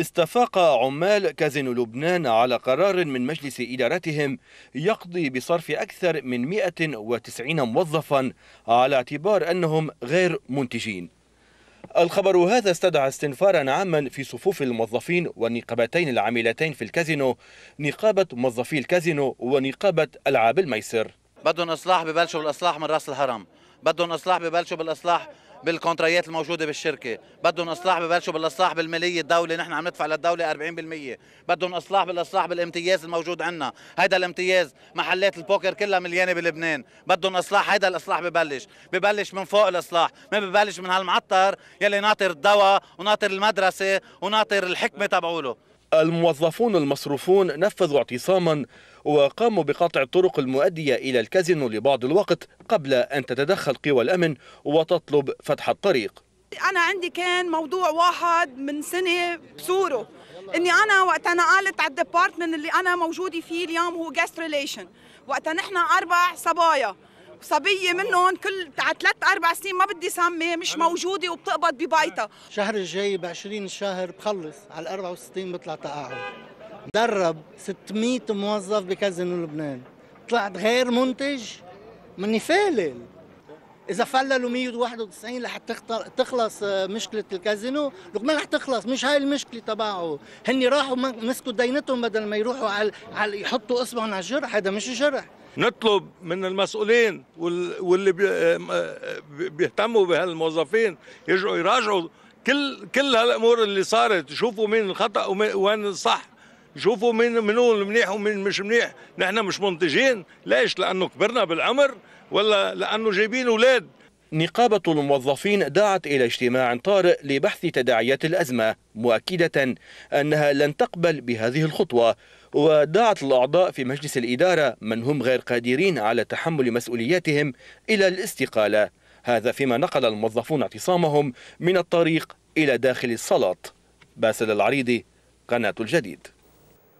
استفاق عمال كازينو لبنان على قرار من مجلس إدارتهم يقضي بصرف أكثر من 190 موظفا على اعتبار أنهم غير منتجين الخبر هذا استدعى استنفارا عاما في صفوف الموظفين والنقابتين العاملتين في الكازينو نقابة موظفي الكازينو ونقابة ألعاب الميسر بدهم إصلاح ببلشوا بالإصلاح من رأس الهرم بدهم إصلاح ببلشوا بالإصلاح بالكونتريات الموجوده بالشركه بدهم اصلاح ببلشوا بالاصلاح بالماليه الدوله نحن عم ندفع للدوله 40% بدهم اصلاح بالاصلاح بالامتياز الموجود عندنا هيدا الامتياز محلات البوكر كلها مليانه بلبنان بدهم اصلاح هيدا الاصلاح ببلش ببلش من فوق الاصلاح ما ببلش من هالمعطر يلي ناطر الدواء وناطر المدرسه وناطر الحكمه تبعوله الموظفون المصروفون نفذوا اعتصاما وقاموا بقطع الطرق المؤدية إلى الكازينو لبعض الوقت قبل أن تتدخل قوى الأمن وتطلب فتح الطريق أنا عندي كان موضوع واحد من سنة بسوره اني انا وقت انا قالت على الديبارتمنت اللي انا موجوده فيه اليوم هو جاست ريليشن وقتها نحن اربع صبايا صبيه منهم كل ثلاث اربع سنين ما بدي سمي مش موجوده وبتقبض ببيتها الشهر الجاي ب 20 شهر بخلص على ال 64 بطلع تقاعد درب 600 موظف بكازينو لبنان طلعت غير منتج مني فالل اذا فللوا 191 رح تخلص آه، مشكله الكازينو لبنان رح تخلص مش هاي المشكله تبعه هن راحوا مسكوا دينتهم بدل ما يروحوا على يحطوا اصبعهم على الجرح هذا مش جرح نطلب من المسؤولين واللي آه، آه، بيهتموا بهالموظفين يرجعوا يراجعوا كل كل هالامور اللي صارت يشوفوا مين الخطا وين الصح يشوفوا مين منو المنيح ومين مش منيح نحن مش منتجين ليش لانه كبرنا بالعمر ولا لانه جايبين اولاد نقابة الموظفين دعت إلى اجتماع طارئ لبحث تداعيات الأزمة مؤكدة أنها لن تقبل بهذه الخطوة ودعت الأعضاء في مجلس الإدارة من هم غير قادرين على تحمل مسؤولياتهم إلى الاستقالة هذا فيما نقل الموظفون اعتصامهم من الطريق إلى داخل الصلاة باسل العريضي قناة الجديد